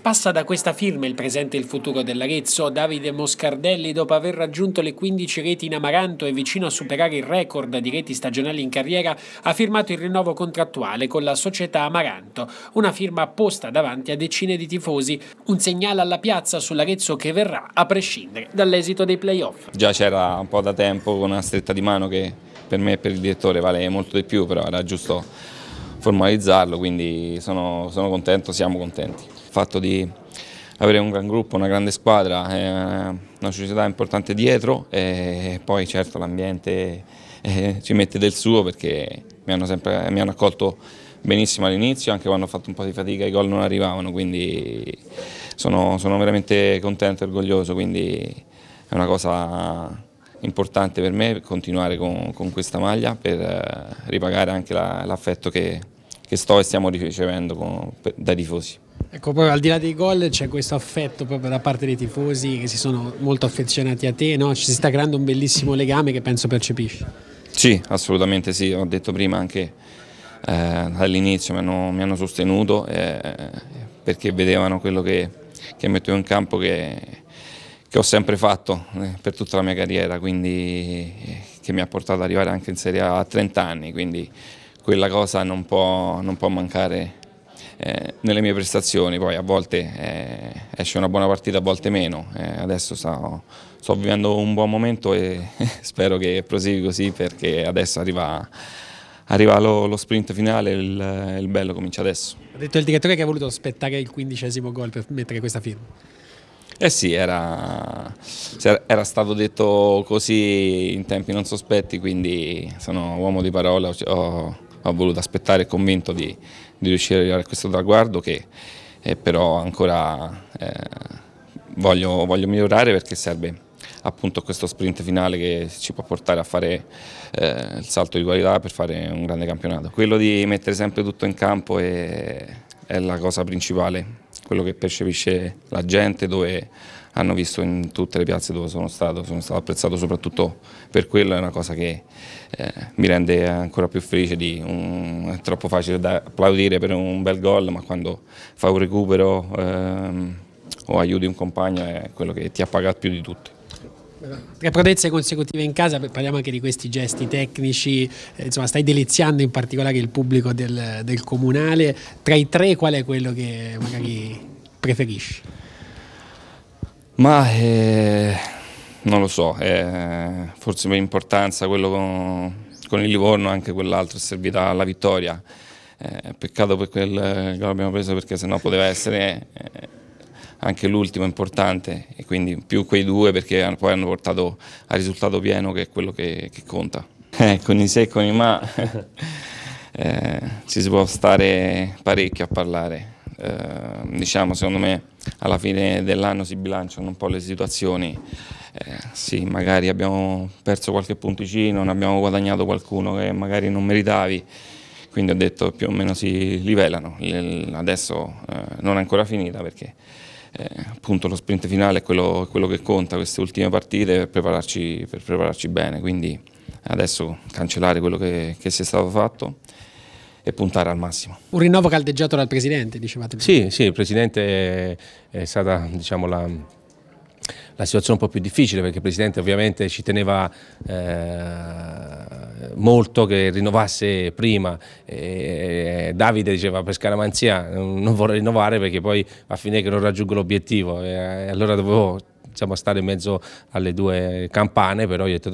Passa da questa firma il presente e il futuro dell'Arezzo. Davide Moscardelli, dopo aver raggiunto le 15 reti in Amaranto e vicino a superare il record di reti stagionali in carriera, ha firmato il rinnovo contrattuale con la società Amaranto. Una firma apposta davanti a decine di tifosi. Un segnale alla piazza sull'Arezzo che verrà a prescindere dall'esito dei playoff. Già c'era un po' da tempo con una stretta di mano che per me e per il direttore vale molto di più, però era giusto formalizzarlo, quindi sono, sono contento, siamo contenti. Il fatto di avere un gran gruppo, una grande squadra, eh, una società importante dietro e poi certo l'ambiente eh, ci mette del suo perché mi hanno, sempre, mi hanno accolto benissimo all'inizio, anche quando ho fatto un po' di fatica i gol non arrivavano, quindi sono, sono veramente contento e orgoglioso, quindi è una cosa importante per me continuare con, con questa maglia per eh, ripagare anche l'affetto la, che, che, sto e stiamo ricevendo con, per, dai tifosi. Ecco, proprio al di là dei gol c'è questo affetto proprio da parte dei tifosi che si sono molto affezionati a te, no? ci si sta creando un bellissimo legame che penso percepisci. Sì, assolutamente sì, ho detto prima anche eh, all'inizio mi, mi hanno, sostenuto eh, perché vedevano quello che, che mettevo in campo che che ho sempre fatto eh, per tutta la mia carriera, quindi eh, che mi ha portato ad arrivare anche in Serie A a 30 anni, quindi quella cosa non può, non può mancare eh, nelle mie prestazioni, poi a volte eh, esce una buona partita, a volte meno, eh, adesso sto, sto, vivendo un buon momento e spero che prosegui così perché adesso arriva, arriva lo, lo, sprint finale, il, il bello comincia adesso. Ha detto il direttore che ha voluto aspettare il quindicesimo gol per mettere questa firma. Eh sì, era, er, era, stato detto così in tempi non sospetti, quindi sono uomo di parola, ho, ho voluto aspettare convinto di, di, riuscire a arrivare a questo traguardo che eh, però ancora eh, voglio, voglio migliorare perché serve appunto questo sprint finale che ci può portare a fare eh, il salto di qualità per fare un grande campionato. Quello di mettere sempre tutto in campo è, è la cosa principale quello che percepisce la gente, dove hanno visto in tutte le piazze dove sono stato, sono stato apprezzato soprattutto per quello, è una cosa che eh, mi rende ancora più felice, di un, è troppo facile da applaudire per un bel gol, ma quando fa un recupero ehm, o aiuti un compagno è quello che ti ha pagato più di tutti. Tre prodezze consecutive in casa, parliamo anche di questi gesti tecnici, eh, insomma stai deliziando in particolare il pubblico del, del comunale, tra i tre qual è quello che magari preferisci? Ma eh, non lo so, eh, forse per importanza quello con, con il Livorno anche quell'altro è servito alla vittoria. Eh, peccato per quel eh, che l'abbiamo preso perché sennò poteva essere eh, anche l'ultimo è importante e quindi più quei due perché poi hanno portato al risultato pieno che è quello che, che conta. Eh, con i se e con i ma eh, ci si può stare parecchio a parlare. Eh, diciamo, secondo me alla fine dell'anno si bilanciano un po' le situazioni. Eh, sì, magari abbiamo perso qualche punticino, ne abbiamo guadagnato qualcuno che magari non meritavi, quindi ho detto più o meno si livellano. Adesso eh, non è ancora finita perché eh, appunto lo sprint finale è quello, quello, che conta queste ultime partite per prepararci, per prepararci bene, quindi adesso cancellare quello che, che è stato fatto e puntare al massimo. Un rinnovo caldeggiato dal Presidente, dicevate? Sì, sì, il Presidente è stata diciamo, la, la situazione un po' più difficile perché il Presidente ovviamente ci teneva... Eh, molto che rinnovasse prima. E eh, Davide diceva per scaramanzia non vorrei rinnovare perché poi a fine che non raggiungo l'obiettivo e eh, allora dovevo diciamo, stare in mezzo alle due campane, però io ho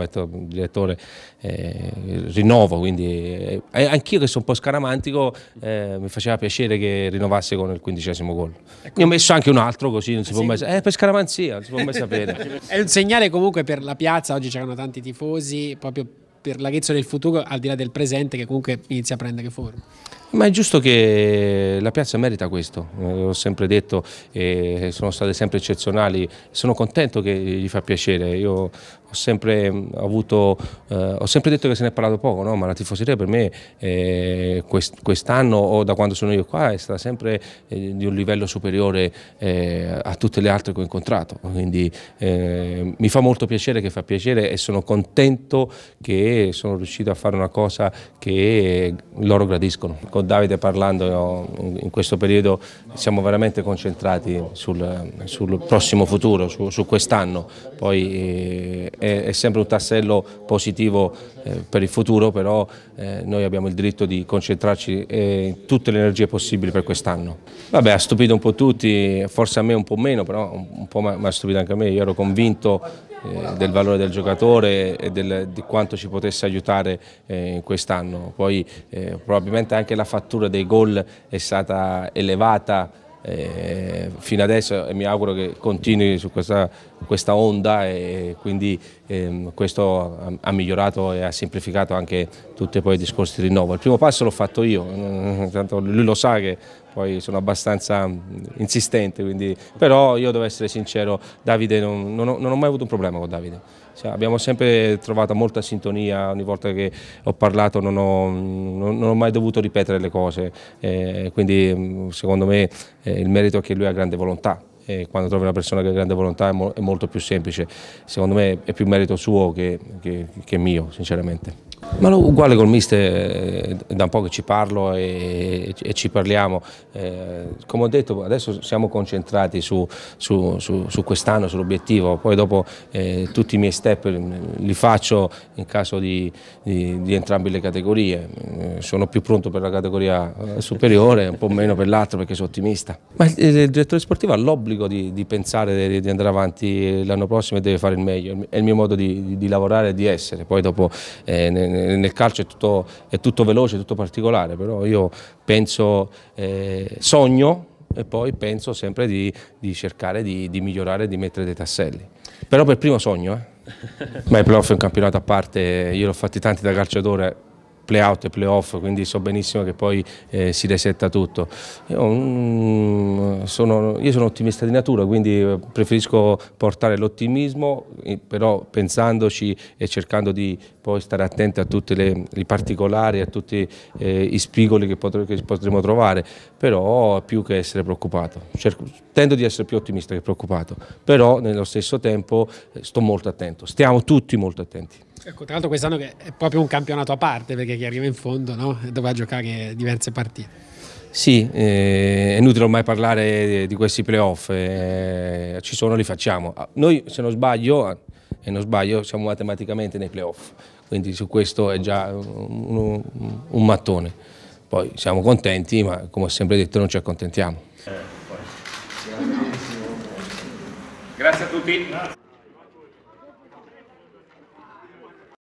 detto, direttore eh, rinnovo, quindi eh, eh, anch'io che sono un po' scaramantico eh, mi faceva piacere che rinnovasse con il quindicesimo gol. Ecco. Io ho messo anche un altro così, non si può sì. mai sapere, per scaramanzia, non si può mai sapere. È un segnale comunque per la piazza, oggi c'erano tanti tifosi, proprio per l'Arezzo del futuro, al di là del presente che comunque inizia a prendere forma. Ma è giusto che la piazza merita questo, eh, l'ho sempre detto, eh, sono state sempre eccezionali, sono contento che gli fa piacere, io ho sempre, mm, avuto, eh, ho sempre detto che se ne è parlato poco, no? ma la tifoseria per me eh, quest'anno o da quando sono io qua è stata sempre eh, di un livello superiore a tutte le altre che ho incontrato, quindi mi fa molto piacere che fa piacere e sono contento che sono riuscito a fare una cosa che loro gradiscono con Davide parlando in questo periodo siamo veramente concentrati sul, sul prossimo futuro, su, su quest'anno, poi eh, è, è, sempre un tassello positivo eh, per il futuro, però eh, noi abbiamo il diritto di concentrarci in tutte le energie possibili per quest'anno. Vabbè, ha stupito un po' tutti, forse a me un po' meno, però un po' mi ha stupito anche a me, io ero convinto eh, del valore del giocatore e del, di quanto ci potesse aiutare eh, quest'anno. Poi eh, probabilmente anche la fattura dei gol è stata elevata eh, fino adesso e mi auguro che continui su questa, questa onda e quindi ehm, questo ha, ha, migliorato e ha semplificato anche tutti poi i discorsi di rinnovo. Il primo passo l'ho fatto io, tanto lui lo sa che poi sono abbastanza mm, insistente, quindi, però io devo essere sincero, Davide non, non, ho, non ho, mai avuto un problema con Davide, cioè, abbiamo sempre trovato molta sintonia, ogni volta che ho parlato non ho, mm, non ho mai dovuto ripetere le cose, eh, quindi mm, secondo me eh, il merito è che lui ha grande volontà, e quando trovi una persona che ha grande volontà è, mo è molto più semplice, secondo me è più merito suo che, che, che mio sinceramente. Ma no, uguale col mister, eh, da un po' che ci parlo e, e ci parliamo, eh, come ho detto adesso siamo concentrati su, su, su, su quest'anno, sull'obiettivo, poi dopo eh, tutti i miei step li faccio in caso di, di, di entrambe le categorie, eh, sono più pronto per la categoria eh, superiore, un po' meno per l'altra perché sono ottimista. Ma il, il direttore sportivo ha l'obbligo di, di, pensare di, andare avanti l'anno prossimo e deve fare il meglio, è il mio modo di, lavorare e di essere, poi dopo eh, nel calcio è tutto, è tutto veloce, è tutto particolare, però io penso, eh, sogno e poi penso sempre di, di cercare di, di migliorare, di mettere dei tasselli. Però per primo sogno, eh. ma il playoff è un campionato a parte, io l'ho fatti tanti da calciatore, play out e playoff, quindi so benissimo che poi eh, si resetta tutto. Io, mm, sono, io, sono, ottimista di natura, quindi eh, preferisco portare l'ottimismo, eh, però pensandoci e cercando di poi stare attenti a tutti i particolari, a tutti eh, i spigoli che, potre, che, potremo trovare, però più che essere preoccupato. Cerco, tendo di essere più ottimista che preoccupato, però nello stesso tempo eh, sto molto attento, stiamo tutti molto attenti. Ecco, tra l'altro quest'anno che è proprio un campionato a parte perché chi arriva in fondo no, dovrà giocare diverse partite. Sì, eh, è inutile ormai parlare di questi playoff, eh, ci sono, li facciamo. Ah, noi, se non sbaglio, eh, e non sbaglio, siamo matematicamente nei playoff, quindi su questo è già un, un mattone. Poi siamo contenti, ma come ho sempre detto non ci accontentiamo. Grazie a tutti.